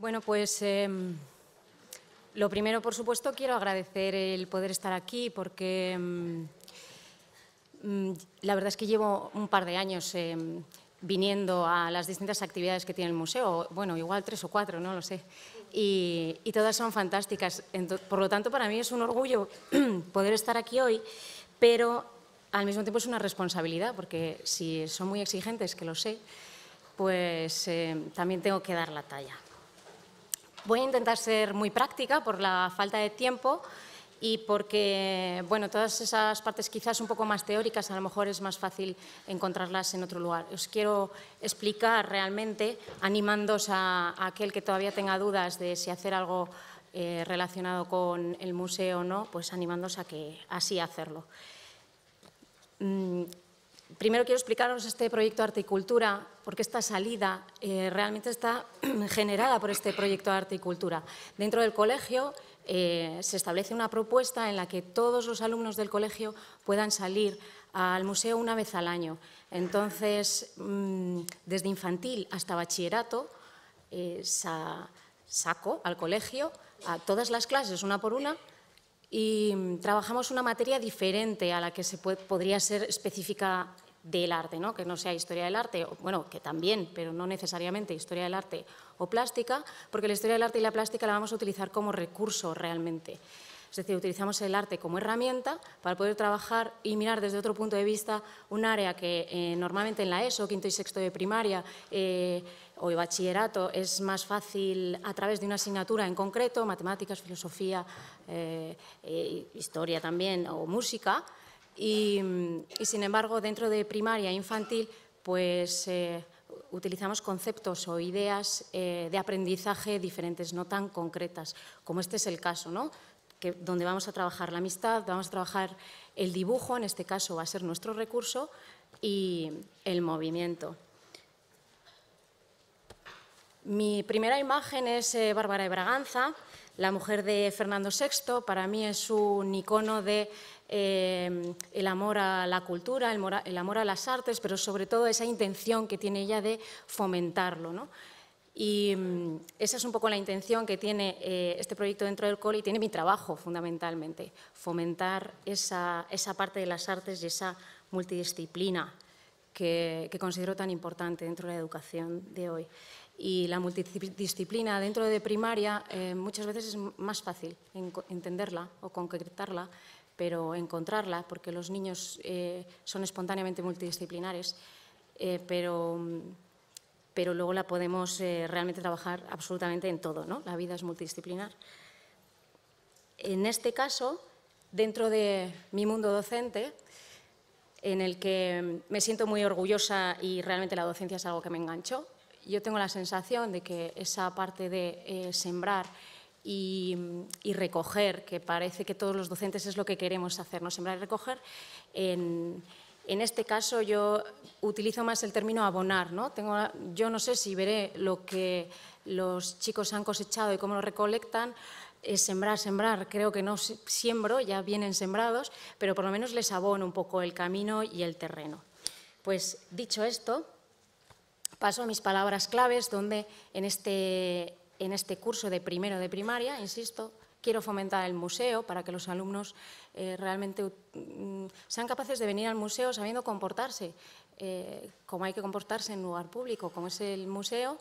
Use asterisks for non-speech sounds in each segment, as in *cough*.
Bueno, pues em, lo primero, por supuesto, quiero agradecer el poder estar aquí porque em, mm, la verdad es que llevo un par de años em, viniendo a las distintas actividades que tiene el museo, bueno, igual tres o cuatro, no lo sé, y todas son fantásticas. Por lo tanto, para mí es un orgullo *clears throat* poder estar aquí hoy, pero al mismo tiempo es una responsabilidad, porque si son muy exigentes, que lo sé, pues también tengo que dar la talla. Voy a intentar ser muy práctica por la falta de tiempo y porque bueno, todas esas partes quizás un poco más teóricas a lo mejor es más fácil encontrarlas en otro lugar. Os quiero explicar realmente, animándos a, aquel que todavía tenga dudas de si hacer algo eh, relacionado con el museo o no, pues animándos a que así hacerlo. Mm, primero quiero explicaros este proyecto Arte y Cultura, porque esta salida eh, realmente está *clears throat* generada por este proyecto Arte y Cultura. Dentro del colegio eh, se establece una propuesta en la que todos los alumnos del colegio puedan salir al museo una vez al año. Entonces, mm, desde infantil hasta bachillerato, eh, saco al colegio a todas las clases, una por una, y mm, trabajamos una materia diferente a la que se podría ser específica del arte, que no sea historia del arte, o, bueno, que también, pero no necesariamente historia del arte o plástica, porque la historia del arte y la plástica la vamos a utilizar como recurso realmente. Es decir, utilizamos el arte como herramienta para poder trabajar y mirar desde otro punto de vista un área que eh, normalmente en la ESO, quinto y sexto de primaria, eh, o el bachillerato es más fácil a través de una asignatura en concreto, matemáticas, filosofía, eh, eh, historia también o música. Y, sin embargo, dentro de primaria e infantil, pues eh, utilizamos conceptos o ideas de aprendizaje diferentes, no tan concretas, como este es el caso, ¿no? Que, donde vamos a trabajar la amistad, vamos a trabajar el dibujo, en este caso va a ser nuestro recurso, y el movimiento. Mi primera imagen es eh, Bárbara de Braganza, la mujer de Fernando VI. Para mí es un icono de eh, el amor a la cultura, el, amor a las artes, pero sobre todo esa intención que tiene ella de fomentarlo. Y mm, esa es un poco la intención que tiene eh, este proyecto dentro del COLE y tiene mi trabajo fundamentalmente, fomentar esa, parte de las artes y esa multidisciplina que, considero tan importante dentro de la educación de hoy y la multidisciplina dentro de primaria eh, muchas veces es más fácil entenderla o concretarla, pero encontrarla, porque los niños eh, son espontáneamente multidisciplinares, eh, pero, pero luego la podemos realmente trabajar absolutamente en todo, ¿no? La vida es multidisciplinar. En este caso, dentro de mi mundo docente, en el que me siento muy orgullosa y realmente la docencia es algo que me enganchó, yo tengo la sensación de que esa parte de eh, sembrar y, recoger, que parece que todos los docentes es lo que queremos hacer, no sembrar y recoger, en, en este caso yo utilizo más el término abonar. ¿no? Tengo, yo no sé si veré lo que los chicos han cosechado y cómo lo recolectan, es sembrar, sembrar, creo que no siembro, ya vienen sembrados, pero por lo menos les abono un poco el camino y el terreno. Pues dicho esto, paso a mis palabras claves, donde este, en este, curso de primero de primaria, insisto, quiero fomentar el museo para que los alumnos eh, realmente mm, sean capaces de venir al museo sabiendo comportarse, eh, como hay que comportarse en un lugar público, como es el museo,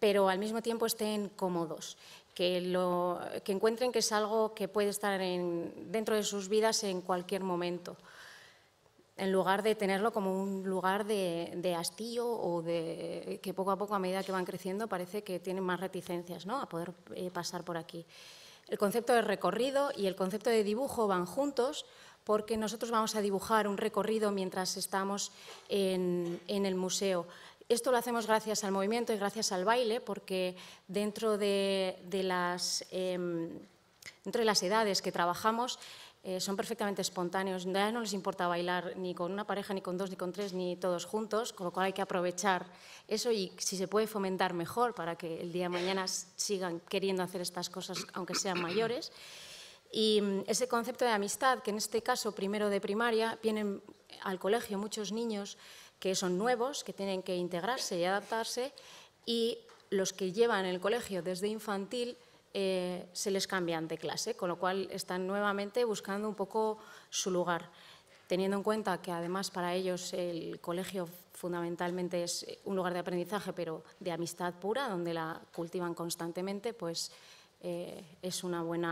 pero al mismo tiempo estén cómodos, que, encuentren que es algo que puede estar dentro de sus vidas en cualquier momento en lugar de tenerlo como un lugar de, hastío o de que poco a poco, a medida que van creciendo, parece que tienen más reticencias ¿no? a poder eh, pasar por aquí. El concepto de recorrido y el concepto de dibujo van juntos porque nosotros vamos a dibujar un recorrido mientras estamos en, el museo. Esto lo hacemos gracias al movimiento y gracias al baile, porque dentro de, las, em, dentro de las edades que trabajamos, eh, son perfectamente espontáneos. Ya no les importa bailar ni con una pareja, ni con dos, ni con tres, ni todos juntos, con lo cual hay que aprovechar eso y si se puede fomentar mejor para que el día de mañana sigan queriendo hacer estas cosas, aunque sean mayores. Y mm, ese concepto de amistad, que en este caso, primero de primaria, vienen al colegio muchos niños que son nuevos, que tienen que integrarse y adaptarse, y los que llevan el colegio desde infantil eh, se les cambian de clase, con lo cual están nuevamente buscando un poco su lugar, teniendo en cuenta que además para ellos el colegio fundamentalmente es eh, un lugar de aprendizaje, pero de amistad pura, donde la cultivan constantemente, pues eh, es, es, un,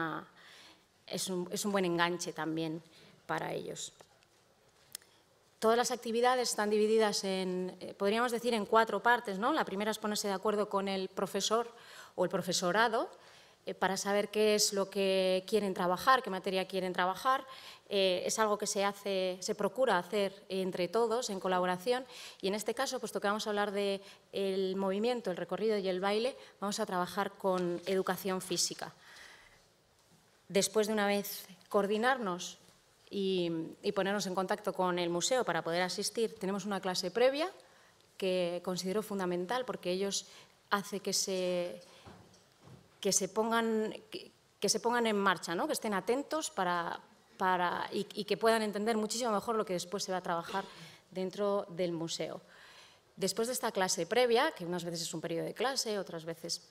es un buen enganche también para ellos. Todas las actividades están divididas en, podríamos decir, en cuatro partes. ¿no? La primera es ponerse de acuerdo con el profesor o el profesorado, eh, para saber qué es lo que quieren trabajar, qué materia quieren trabajar. Eh, es algo que se, hace, se procura hacer entre todos, en colaboración, y en este caso, puesto que vamos a hablar del movimiento, el recorrido y el baile, vamos a trabajar con educación física. Después de una vez coordinarnos y, y ponernos en contacto con el museo para poder asistir, tenemos una clase previa que considero fundamental porque ellos hace que se que se pongan, que, se pongan en marcha, ¿no? que estén atentos para, para, y, que puedan entender muchísimo mejor lo que después se va a trabajar dentro del museo. Después de esta clase previa, que unas veces es un periodo de clase, otras veces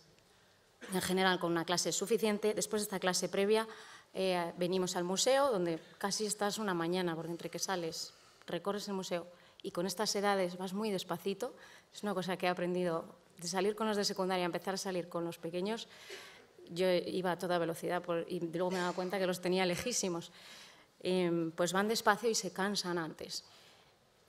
en general con una clase suficiente, después de esta clase previa eh, venimos al museo, donde casi estás una mañana, porque entre que sales, recorres el museo y con estas edades vas muy despacito. Es una cosa que he aprendido de salir con los de secundaria, empezar a salir con los pequeños, yo iba a toda velocidad y luego me daba cuenta que los tenía lejísimos. Em, pues van despacio y se cansan antes.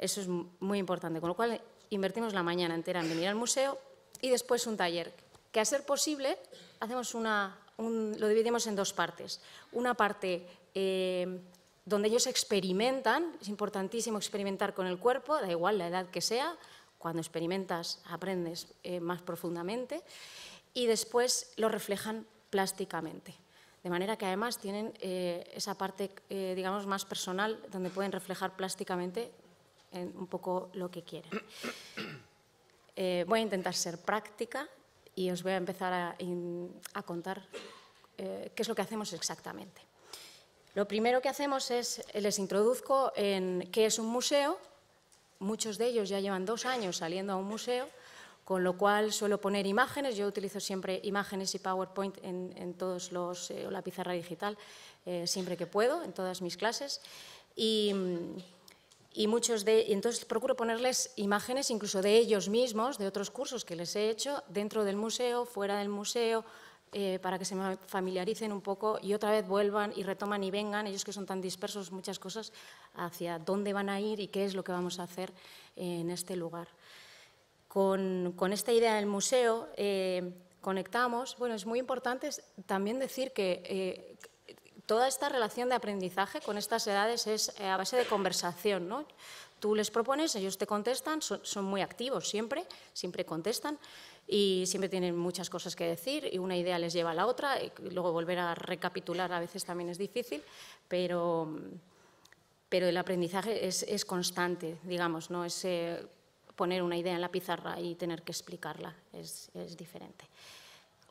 Eso es muy importante, con lo cual invertimos la mañana entera en venir al museo y después un taller, que a ser posible hacemos una, lo dividimos en dos partes. Una parte em, donde ellos experimentan, es importantísimo experimentar con el cuerpo, da igual la edad que sea, cuando experimentas aprendes eh, más profundamente y después lo reflejan plásticamente. De manera que además tienen eh, esa parte, eh, digamos, más personal donde pueden reflejar plásticamente un poco lo que quieren. *coughs* voy a intentar ser práctica y os voy a empezar a, a contar qué es lo que hacemos exactamente. Lo primero que hacemos es, les introduzco en qué es un museo, Muchos de ellos ya llevan dos años saliendo a un museo, con lo cual suelo poner imágenes. Yo utilizo siempre imágenes y PowerPoint en, todos los, eh, o la pizarra digital, eh, siempre que puedo, en todas mis clases. Y, muchos de, y entonces procuro ponerles imágenes incluso de ellos mismos, de otros cursos que les he hecho, dentro del museo, fuera del museo, eh, para que se familiaricen un poco y otra vez vuelvan y retoman y vengan, ellos que son tan dispersos muchas cosas, hacia dónde van a ir y qué es lo que vamos a hacer en este lugar. Con, esta idea del museo eh, conectamos, bueno, es muy importante también decir que eh, toda esta relación de aprendizaje con estas edades es eh, a base de conversación, ¿no? Tú les propones, ellos te contestan, son, muy activos siempre, siempre contestan y siempre tienen muchas cosas que decir y una idea les lleva a la otra y luego volver a recapitular a veces también es difícil, pero, pero el aprendizaje es, constante, digamos, no es poner una idea en la pizarra y tener que explicarla, es diferente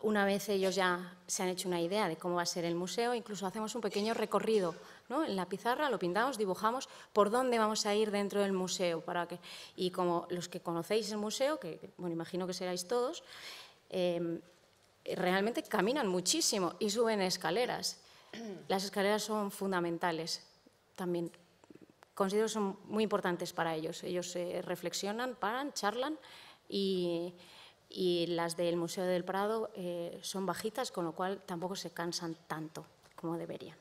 una vez ellos ya se han hecho una idea de cómo va a ser el museo, incluso hacemos un pequeño recorrido ¿no? en la pizarra, lo pintamos, dibujamos por dónde vamos a ir dentro del museo. Para que, y como los que conocéis el museo, que bueno, imagino que seréis todos, em, realmente caminan muchísimo y suben escaleras. Las escaleras son fundamentales también. Considero que son muy importantes para ellos. Ellos eh, reflexionan, paran, charlan y, y las del Museo del Prado eh, son bajitas, con lo cual tampoco se cansan tanto como deberían.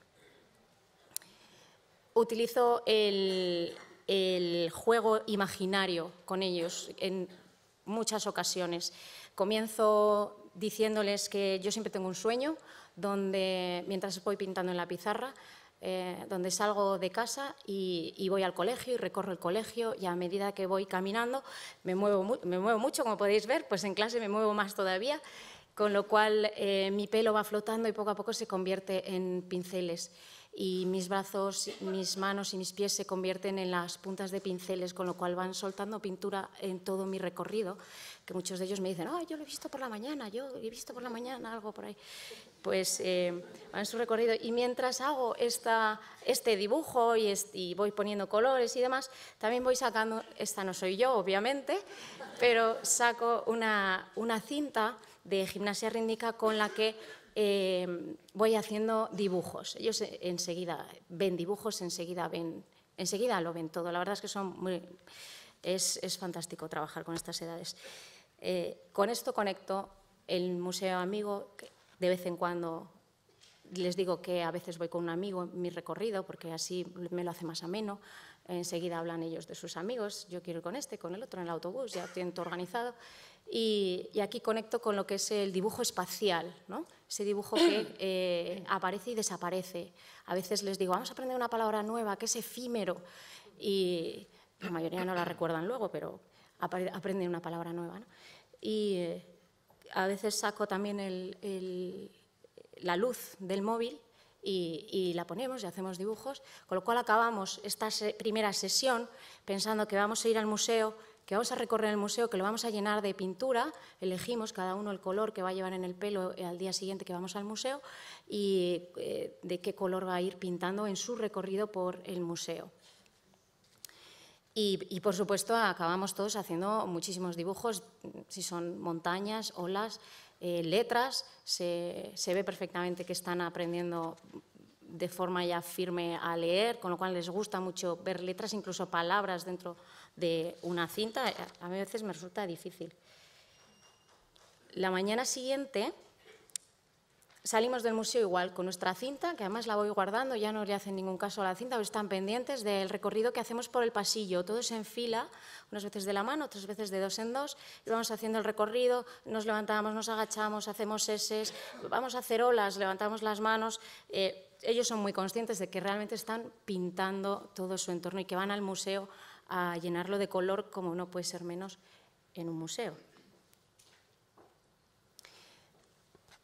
Utilizo el, juego imaginario con ellos en muchas ocasiones. Comienzo diciéndoles que yo siempre tengo un sueño donde mientras voy pintando en la pizarra eh, donde salgo de casa y, voy al colegio y recorro el colegio y a medida que voy caminando me muevo, mucho, como podéis ver, pues en clase me muevo más todavía, con lo cual eh, mi pelo va flotando y poco a poco se convierte en pinceles y mis brazos, mis manos y mis pies se convierten en las puntas de pinceles, con lo cual van soltando pintura en todo mi recorrido, que muchos de ellos me dicen, yo lo he visto por la mañana, yo he visto por la mañana algo por ahí. Pues eh, van su recorrido y mientras hago esta, este dibujo y, voy poniendo colores y demás, también voy sacando, esta no soy yo, obviamente, pero saco una, una cinta de gimnasia rítmica con la que Em, voy haciendo dibujos. Ellos e, enseguida ven dibujos, enseguida, ven, enseguida lo ven todo. La verdad es que son muy, es, es, fantástico trabajar con estas edades. Eh, con esto conecto el Museo Amigo, de vez en cuando les digo que a veces voy con un amigo en mi recorrido, porque así me lo hace más ameno. Enseguida hablan ellos de sus amigos, yo quiero ir con este, con el otro, en el autobús, ya siento organizado. Y, aquí conecto con lo que es el dibujo espacial, ese dibujo que *clears throat* eh, aparece y desaparece. A veces les digo, vamos a aprender una palabra nueva que es efímero, y la mayoría no la recuerdan luego, pero aprenden una palabra nueva. Y eh, a veces saco también la luz del móvil y, la ponemos y hacemos dibujos, con lo cual acabamos esta primera sesión pensando que vamos a ir al museo que vamos a recorrer el museo, que lo vamos a llenar de pintura, elegimos cada uno el color que va a llevar en el pelo al día siguiente que vamos al museo y eh, de qué color va a ir pintando en su recorrido por el museo. Y, por supuesto acabamos todos haciendo muchísimos dibujos, si son montañas, olas, eh, letras, se, se ve perfectamente que están aprendiendo de forma ya firme a leer, con lo cual les gusta mucho ver letras, incluso palabras dentro de una cinta, a veces me resulta difícil. La mañana siguiente salimos del museo igual con nuestra cinta, que además la voy guardando, ya no le hacen ningún caso a la cinta, están pendientes del recorrido que hacemos por el pasillo, todos en fila, unas veces de la mano, otras veces de dos en dos, y vamos haciendo el recorrido, nos levantamos, nos agachamos, hacemos eses, vamos a hacer olas, levantamos las manos. Eh, ellos son muy conscientes de que realmente están pintando todo su entorno y que van al museo a llenarlo de color, como no puede ser menos, en un museo.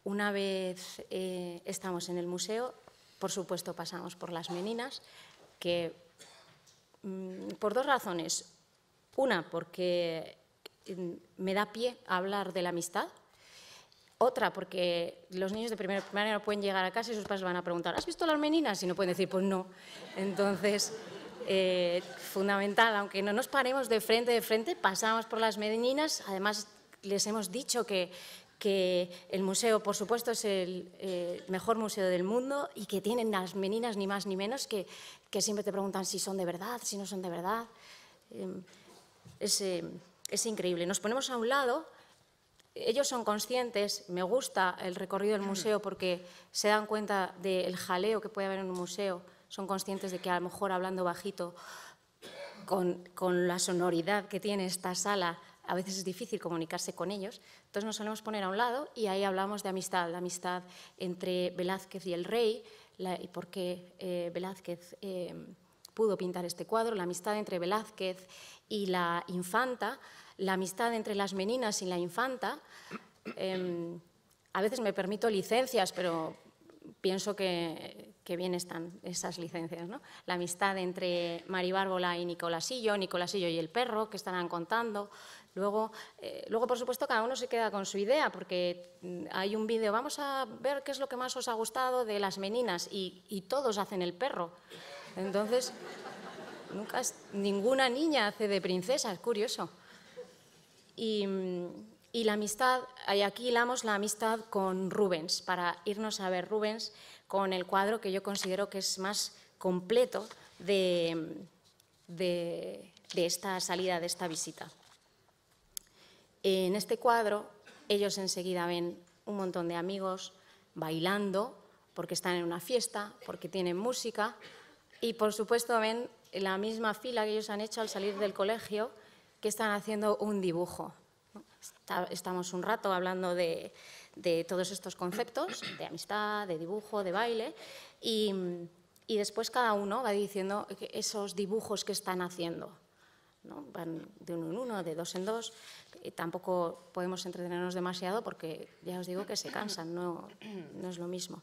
Una vez eh, estamos en el museo, por supuesto pasamos por las meninas, que mm, por dos razones. Una, porque mm, me da pie a hablar de la amistad. Otra, porque los niños de primera primaria no pueden llegar a casa y sus padres van a preguntar, ¿has visto las meninas? Y no pueden decir, pues no. Entonces, eh, fundamental, aunque no nos paremos de frente, de frente, pasamos por las meninas además les hemos dicho que, el museo, por supuesto, es eh, el mejor museo del mundo y que tienen las meninas ni más ni menos que, que siempre te preguntan si son de verdad, si no son de verdad. Em, es, em, es, increíble. Nos ponemos a un lado, ellos son conscientes, me gusta el recorrido del museo porque se dan cuenta del jaleo que puede haber en un museo, son conscientes de que a lo mejor hablando bajito, con, la sonoridad que tiene esta sala, a veces es difícil comunicarse con ellos. Entonces nos solemos poner a un lado y ahí hablamos de amistad, la amistad entre Velázquez y el rey, y por qué eh, Velázquez eh, pudo pintar este cuadro, la amistad entre Velázquez y la infanta, la amistad entre las meninas y la infanta. Em, a veces me permito licencias, pero pienso que, que bien están esas licencias, ¿no? La amistad entre Maribárbola y Nicolasillo, Nicolasillo y el perro, que estarán contando. Luego, eh, luego, por supuesto, cada uno se queda con su idea, porque mm, hay un vídeo, vamos a ver qué es lo que más os ha gustado de las meninas, y, todos hacen el perro. Entonces, nunca ninguna niña hace de princesa, es curioso. Y, mm, y la amistad, aquí hilamos la amistad con Rubens, para irnos a ver Rubens, con el cuadro que yo considero que es más completo de, esta salida, de esta visita. En este cuadro ellos enseguida ven un montón de amigos bailando porque están en una fiesta, porque tienen música y por supuesto ven la misma fila que ellos han hecho al salir del colegio que están haciendo un dibujo. Estamos un rato hablando de, de todos estos conceptos, de amistad, de dibujo, de baile, y, después cada uno va diciendo esos dibujos que están haciendo. ¿no? Van de uno en uno, de dos en dos. Tampoco podemos entretenernos demasiado porque ya os digo que se cansan, no, no es lo mismo.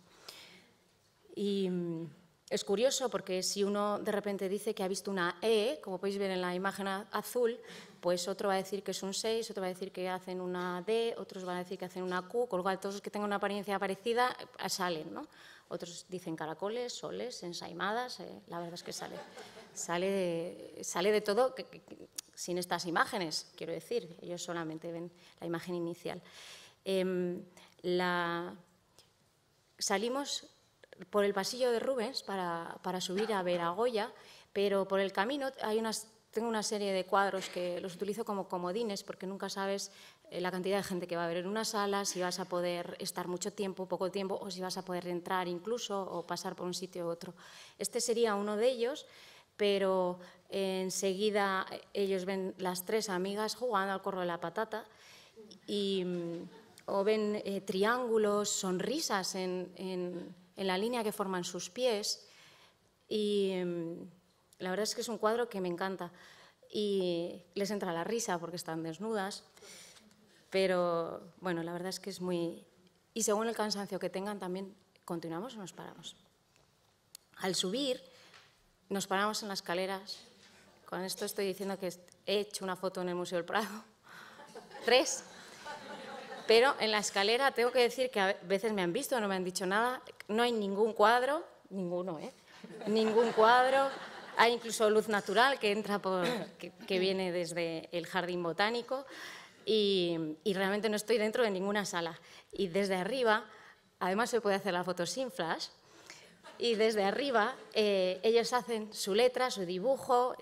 Y mm, es curioso porque si uno de repente dice que ha visto una E, como podéis ver en la imagen azul, pues otro va a decir que es un 6, otro va a decir que hacen una D, otros van a decir que hacen una Q, con lo cual todos los que tengan una apariencia parecida eh, salen, ¿no? Otros dicen caracoles, soles, ensaimadas, eh, la verdad es que sale. Sale de, sale de todo sin estas imágenes, quiero decir, ellos solamente ven la imagen inicial. Em, salimos por el pasillo de Rubens para, subir a ver a Goya, pero por el camino hay unas tengo una serie de cuadros que los utilizo como comodines porque nunca sabes eh, la cantidad de gente que va a haber en una sala, si vas a poder estar mucho tiempo, poco tiempo, o si vas a poder entrar incluso o pasar por un sitio u otro. Este sería uno de ellos, pero enseguida eh, ellos ven las tres amigas jugando al corro de la patata y, mm, o ven eh, triángulos, sonrisas en, en, la línea que forman sus pies y mm, la verdad es que es un cuadro que me encanta y les entra la risa porque están desnudas, pero bueno, la verdad es que es muy... Y según el cansancio que tengan también, ¿continuamos o nos paramos? Al subir, nos paramos en las escaleras. Con esto estoy diciendo que he hecho una foto en el Museo del Prado. *laughs* Tres. Pero en la escalera tengo que decir que a veces me han visto, no me han dicho nada. No hay ningún cuadro, ninguno, ¿eh? Ningún cuadro, hay incluso luz natural que entra por, que, viene desde el jardín botánico y, realmente no estoy dentro de ninguna sala. Y desde arriba, además se puede hacer la foto sin flash, y desde arriba eh, ellos hacen su letra, su dibujo,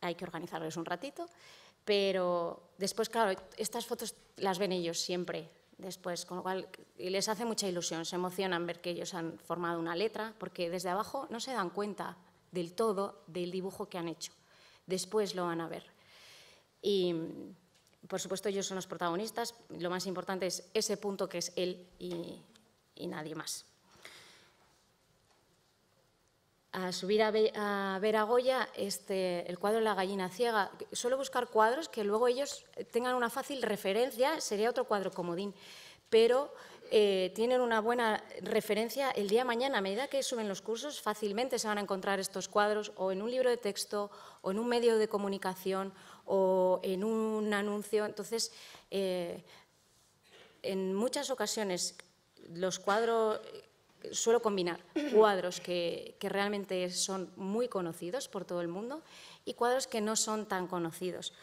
hay que organizarles un ratito, pero después, claro, estas fotos las ven ellos siempre, después, con lo cual les hace mucha ilusión, se emocionan ver que ellos han formado una letra, porque desde abajo no se dan cuenta del todo del dibujo que han hecho. Después lo van a ver. Y, por supuesto, ellos son los protagonistas. Lo más importante es ese punto que es él y, nadie más. A subir a, ver a Goya este, el cuadro La gallina ciega. Suelo buscar cuadros que luego ellos tengan una fácil referencia, sería otro cuadro comodín, pero eh, tienen una buena referencia el día mañana. A medida que suben los cursos, fácilmente se van a encontrar estos cuadros o en un libro de texto, o en un medio de comunicación, o en un anuncio. Entonces, eh, en muchas ocasiones, los cuadros, suelo combinar cuadros que, realmente son muy conocidos por todo el mundo y cuadros que no son tan conocidos.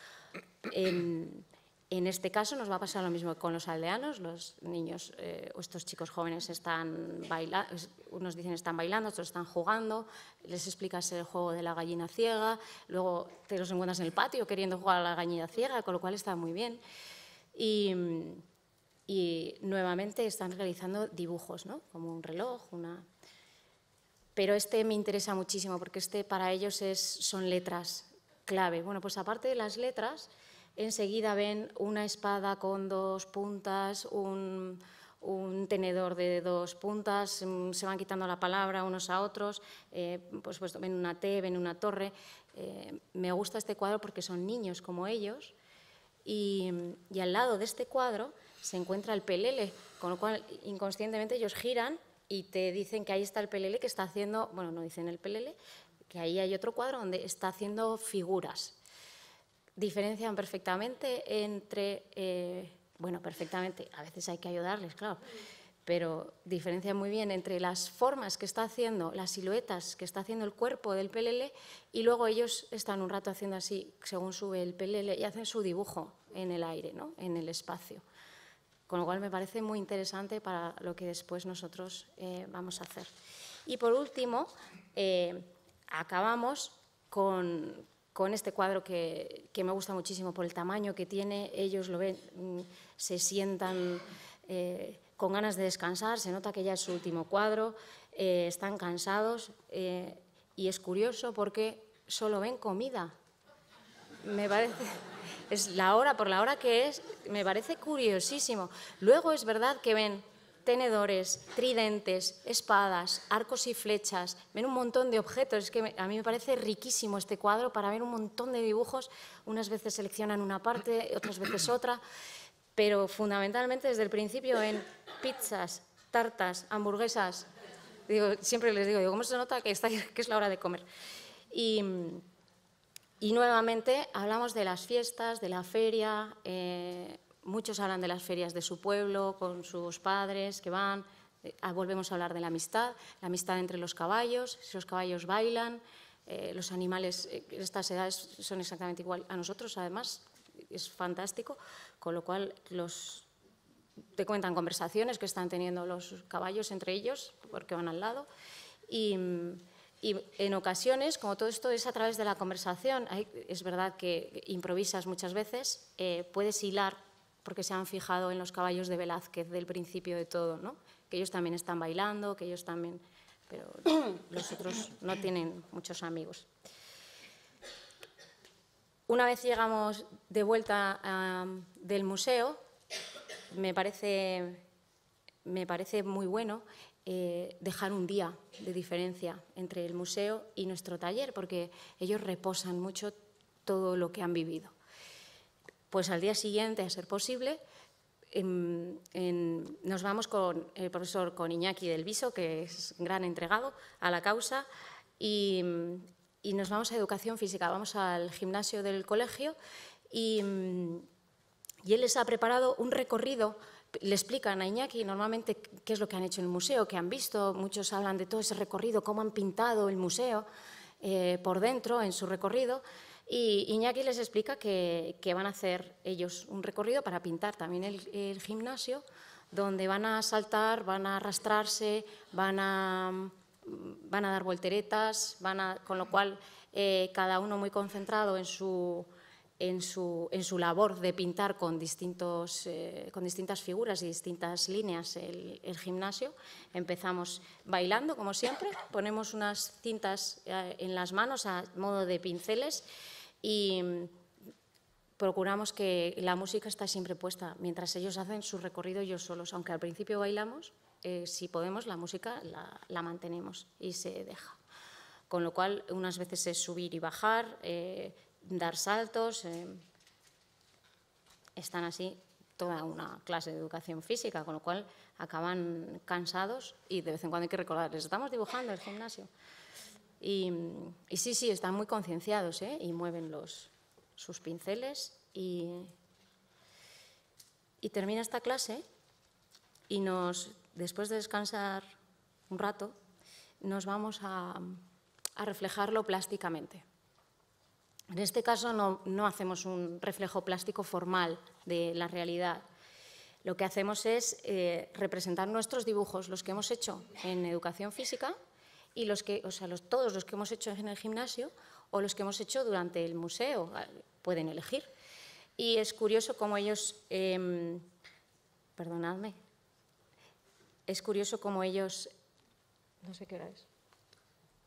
En este caso nos va a pasar lo mismo con los aldeanos, los niños eh, estos chicos jóvenes están bailando, unos dicen están bailando, otros están jugando, les explicas el juego de la gallina ciega, luego te los encuentras en el patio queriendo jugar a la gallina ciega, con lo cual está muy bien. Y, y nuevamente están realizando dibujos, ¿no? como un reloj, una... Pero este me interesa muchísimo porque este para ellos es, son letras clave. Bueno, pues aparte de las letras enseguida ven una espada con dos puntas, un, tenedor de dos puntas, mm, se van quitando la palabra unos a otros, pues, ven una T, ven una torre. Eh, me gusta este cuadro porque son niños como ellos y, y, al lado de este cuadro se encuentra el pelele, con lo cual inconscientemente ellos giran y te dicen que ahí está el pelele que está haciendo, bueno, no dicen el pelele, que ahí hay otro cuadro donde está haciendo figuras diferencian perfectamente entre, eh, bueno, perfectamente, a veces hay que ayudarles, claro, pero diferencian muy bien entre las formas que está haciendo, las siluetas que está haciendo el cuerpo del PLL y luego ellos están un rato haciendo así, según sube el PLL, y hacen su dibujo en el aire, ¿no? en el espacio. Con lo cual me parece muy interesante para lo que después nosotros eh, vamos a hacer. Y por último, eh, acabamos con, con este cuadro que, me gusta muchísimo por el tamaño que tiene, ellos lo ven, mm, se sientan eh, con ganas de descansar, se nota que ya es su último cuadro, eh, están cansados eh, y es curioso porque solo ven comida. Me parece, es la hora, por la hora que es, me parece curiosísimo. Luego es verdad que ven tenedores, tridentes, espadas, arcos y flechas, ven un montón de objetos. Es que a mí me parece riquísimo este cuadro para ver un montón de dibujos. Unas veces seleccionan una parte, otras veces otra, pero fundamentalmente desde el principio en pizzas, tartas, hamburguesas. siempre les digo, ¿cómo se nota que, está, que es la hora de comer? Y, nuevamente hablamos de las fiestas, de la feria, eh, Muchos hablan de las ferias de su pueblo, con sus padres que van. Eh, ah, volvemos a hablar de la amistad, la amistad entre los caballos, si los caballos bailan, eh, los animales, de eh, estas edades son exactamente igual a nosotros, además, es fantástico, con lo cual los, te cuentan conversaciones que están teniendo los caballos entre ellos, porque van al lado. Y, en ocasiones, como todo esto es a través de la conversación, es verdad que improvisas muchas veces, puedes hilar porque se han fijado en los caballos de Velázquez del principio de todo, ¿no? que ellos también están bailando, que ellos también, pero *coughs* los otros no tienen muchos amigos. Una vez llegamos de vuelta del museo, me parece, me parece muy bueno eh, dejar un día de diferencia entre el museo y nuestro taller, porque ellos reposan mucho todo lo que han vivido pues al día siguiente, a ser posible, em, nos vamos con el profesor con Iñaki del Viso, que es gran entregado a la causa, y, nos vamos a educación física, vamos al gimnasio del colegio y, él les ha preparado un recorrido le explican a Iñaki normalmente qué es lo que han hecho en el museo, qué han visto, muchos hablan de todo ese recorrido, cómo han pintado el museo eh, por dentro en su recorrido. Y Iñaki les explica que, van a hacer ellos un recorrido para pintar también el, gimnasio, donde van a saltar, van a arrastrarse, van a, mm, dar volteretas, van con lo cual eh, cada uno muy concentrado en su, en su, en su labor de pintar con, distintos, eh, con distintas figuras y distintas líneas el, gimnasio. Empezamos bailando, como siempre, ponemos unas tintas eh, en las manos a modo de pinceles y mm, procuramos que la música está siempre puesta. Mientras ellos hacen su recorrido ellos solos, aunque al principio bailamos, eh, si podemos la música la, mantenemos y se deja con lo cual unas veces es subir y bajar, dar saltos. Eh, están así toda una clase de educación física, con lo cual acaban cansados y de vez en cuando hay que recordarles, estamos dibujando el gimnasio. Y, sí, sí, están muy concienciados eh, y mueven los, sus pinceles y, termina esta clase y nos, después de descansar un rato, nos vamos a reflejarlo plásticamente. En este caso no, hacemos un reflejo plástico formal de la realidad. Lo que hacemos es eh, representar nuestros dibujos, los que hemos hecho en educación física y los que, o sea, todos los que hemos hecho en el gimnasio o los que hemos hecho durante el museo. Ah, pueden elegir. Y es curioso cómo ellos, em, perdonadme, es curioso cómo ellos, no sé qué hora es.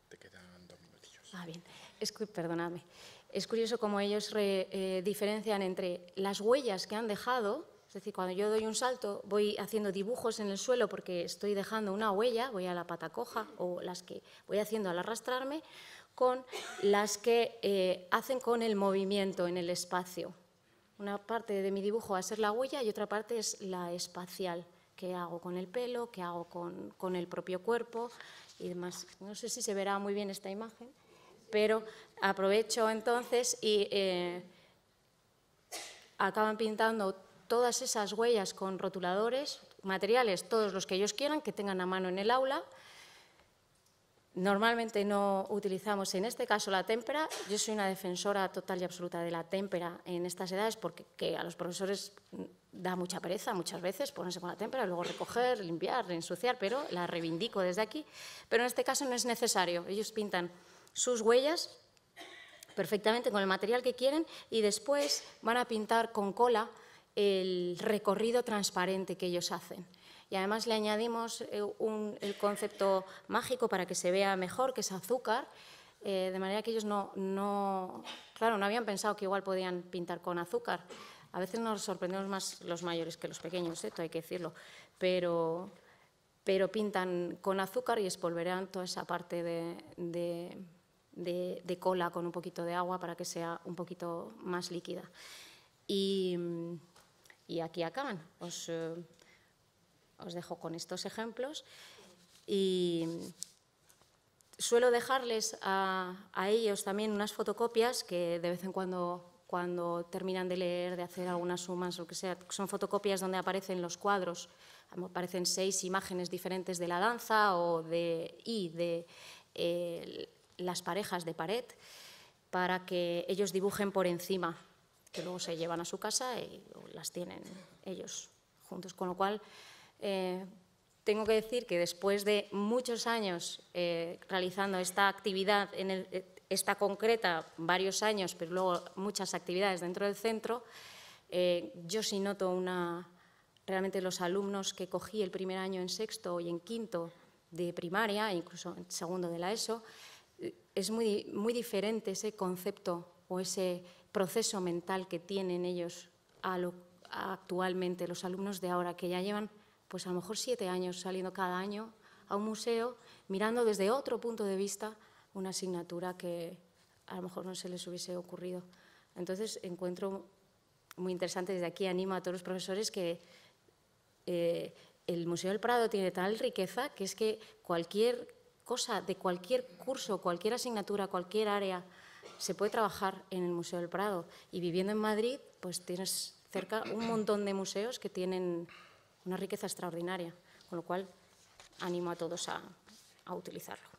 Te quedan dos minutillos. Ah, bien, es, perdonadme es curioso cómo ellos eh, diferencian entre las huellas que han dejado, es decir, cuando yo doy un salto voy haciendo dibujos en el suelo porque estoy dejando una huella, voy a la pata coja o las que voy haciendo al arrastrarme, con las que eh, hacen con el movimiento en el espacio. Una parte de mi dibujo va a ser la huella y otra parte es la espacial, que hago con el pelo, que hago con el propio cuerpo y demás. No sé si se verá muy bien esta imagen pero aprovecho entonces y eh, acaban pintando todas esas huellas con rotuladores, materiales, todos los que ellos quieran, que tengan a mano en el aula. Normalmente no utilizamos, en este caso, la témpera. Yo soy una defensora total y absoluta de la témpera en estas edades porque a los profesores da mucha pereza muchas veces ponerse con la témpera, luego recoger, limpiar, ensuciar, pero la reivindico desde aquí. Pero en este caso no es necesario. Ellos pintan sus huellas perfectamente con el material que quieren y después van a pintar con cola el recorrido transparente que ellos hacen. Y además le añadimos eh, un, el concepto mágico para que se vea mejor, que es azúcar, eh, de manera que ellos no, no, claro, no habían pensado que igual podían pintar con azúcar. A veces nos sorprendemos más los mayores que los pequeños, esto hay que decirlo, pero, pero pintan con azúcar y espolverean toda esa parte de de, cola con un poquito de agua para que sea un poquito más líquida. Y, aquí acaban. Eh, os, dejo con estos ejemplos. Y suelo dejarles a, ellos también unas fotocopias que de vez en cuando cuando terminan de leer, de hacer algunas sumas o lo que sea, son fotocopias donde aparecen los cuadros, aparecen seis imágenes diferentes de la danza o de, y de eh, las parejas de pared para que ellos dibujen por encima, que luego se llevan a su casa y las tienen ellos juntos. Con lo cual, eh, tengo que decir que después de muchos años eh, realizando esta actividad, en eh, esta concreta, varios años, pero luego muchas actividades dentro del centro, yo sí noto una... Realmente los alumnos que cogí el primer año en sexto y en quinto de primaria, incluso en segundo de la ESO, es muy, muy diferente ese concepto o ese proceso mental que tienen ellos a lo, actualmente, los alumnos de ahora, que ya llevan pues a lo mejor siete años saliendo cada año a un museo, mirando desde otro punto de vista una asignatura que a lo mejor no se les hubiese ocurrido. Entonces, encuentro muy interesante, desde aquí animo a todos los profesores que eh, el Museo del Prado tiene tal riqueza que es que cualquier cosa de cualquier curso, cualquier asignatura, cualquier área, se puede trabajar en el Museo del Prado. Y viviendo en Madrid, pues tienes cerca un montón de museos que tienen una riqueza extraordinaria, con lo cual animo a todos a, a utilizarlo.